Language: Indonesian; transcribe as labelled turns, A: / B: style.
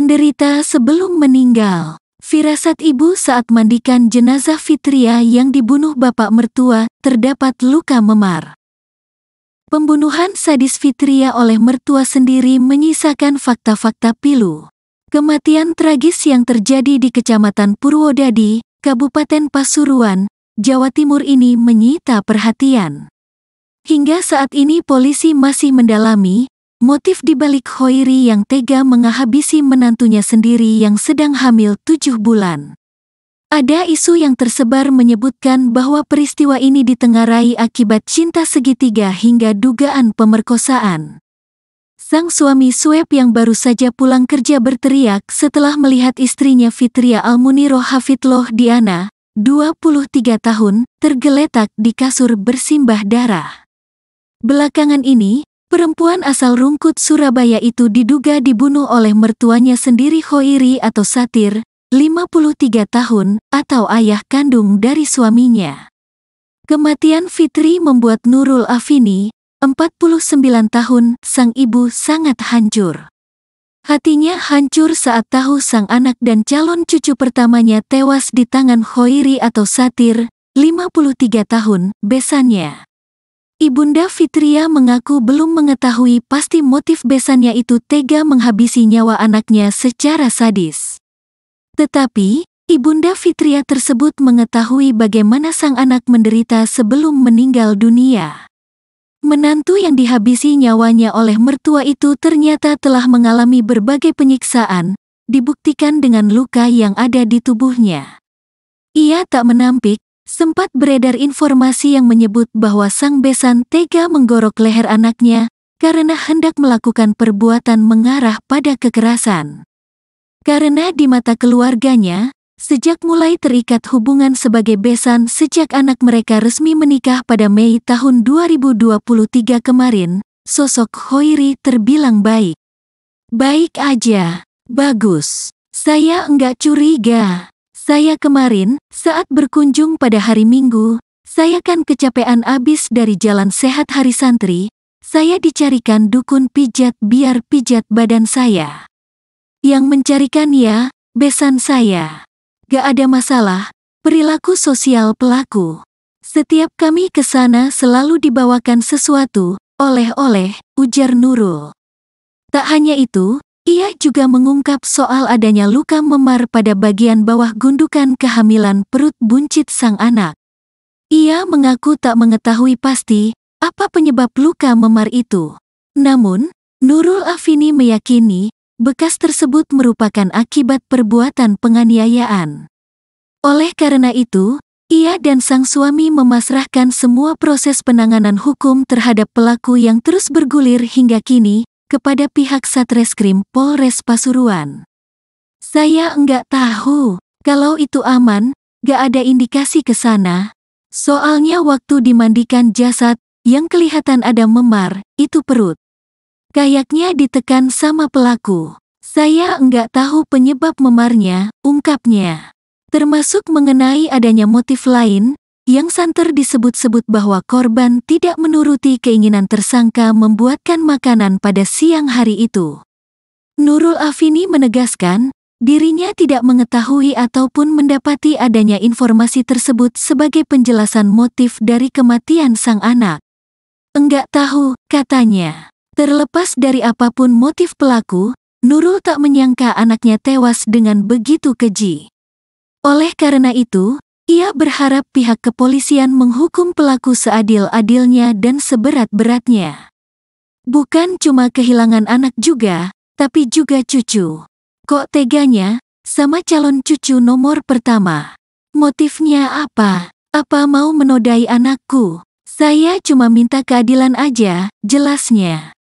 A: penderita sebelum meninggal. Firasat ibu saat mandikan jenazah Fitria yang dibunuh bapak mertua, terdapat luka memar. Pembunuhan sadis Fitria oleh mertua sendiri menyisakan fakta-fakta pilu. Kematian tragis yang terjadi di Kecamatan Purwodadi, Kabupaten Pasuruan, Jawa Timur ini menyita perhatian. Hingga saat ini polisi masih mendalami Motif di balik Khoiri yang tega menghabisi menantunya sendiri yang sedang hamil tujuh bulan. Ada isu yang tersebar menyebutkan bahwa peristiwa ini ditengarai akibat cinta segitiga hingga dugaan pemerkosaan. Sang suami Sueb yang baru saja pulang kerja berteriak setelah melihat istrinya Fitria Almuniro Hafidloh Diana, 23 tahun, tergeletak di kasur bersimbah darah. Belakangan ini, Perempuan asal Rungkut Surabaya itu diduga dibunuh oleh mertuanya sendiri Khoiri atau Satir, 53 tahun, atau ayah kandung dari suaminya. Kematian Fitri membuat Nurul Afini, 49 tahun, sang ibu sangat hancur. Hatinya hancur saat tahu sang anak dan calon cucu pertamanya tewas di tangan Khoiri atau Satir, 53 tahun, besannya. Ibunda Fitria mengaku belum mengetahui pasti motif besannya itu tega menghabisi nyawa anaknya secara sadis. Tetapi, Ibunda Fitria tersebut mengetahui bagaimana sang anak menderita sebelum meninggal dunia. Menantu yang dihabisi nyawanya oleh mertua itu ternyata telah mengalami berbagai penyiksaan, dibuktikan dengan luka yang ada di tubuhnya. Ia tak menampik sempat beredar informasi yang menyebut bahwa sang besan tega menggorok leher anaknya karena hendak melakukan perbuatan mengarah pada kekerasan. Karena di mata keluarganya, sejak mulai terikat hubungan sebagai besan sejak anak mereka resmi menikah pada Mei tahun 2023 kemarin, sosok Hoiri terbilang baik. Baik aja, bagus. Saya enggak curiga. Saya kemarin, saat berkunjung pada hari Minggu, saya kan kecapean abis dari jalan sehat hari santri, saya dicarikan dukun pijat biar pijat badan saya. Yang mencarikan ya, besan saya. Gak ada masalah, perilaku sosial pelaku. Setiap kami ke sana selalu dibawakan sesuatu, oleh-oleh, ujar Nurul. Tak hanya itu, ia juga mengungkap soal adanya luka memar pada bagian bawah gundukan kehamilan perut buncit sang anak. Ia mengaku tak mengetahui pasti apa penyebab luka memar itu. Namun, Nurul Afini meyakini bekas tersebut merupakan akibat perbuatan penganiayaan. Oleh karena itu, ia dan sang suami memasrahkan semua proses penanganan hukum terhadap pelaku yang terus bergulir hingga kini, kepada pihak Satreskrim Polres Pasuruan. Saya enggak tahu, kalau itu aman, gak ada indikasi ke sana. Soalnya waktu dimandikan jasad, yang kelihatan ada memar, itu perut. Kayaknya ditekan sama pelaku. Saya enggak tahu penyebab memarnya, ungkapnya. Termasuk mengenai adanya motif lain, yang santer disebut-sebut bahwa korban tidak menuruti keinginan tersangka membuatkan makanan pada siang hari itu. Nurul Afini menegaskan, dirinya tidak mengetahui ataupun mendapati adanya informasi tersebut sebagai penjelasan motif dari kematian sang anak. Enggak tahu, katanya. Terlepas dari apapun motif pelaku, Nurul tak menyangka anaknya tewas dengan begitu keji. Oleh karena itu, ia berharap pihak kepolisian menghukum pelaku seadil-adilnya dan seberat-beratnya. Bukan cuma kehilangan anak juga, tapi juga cucu. Kok teganya, sama calon cucu nomor pertama. Motifnya apa? Apa mau menodai anakku? Saya cuma minta keadilan aja, jelasnya.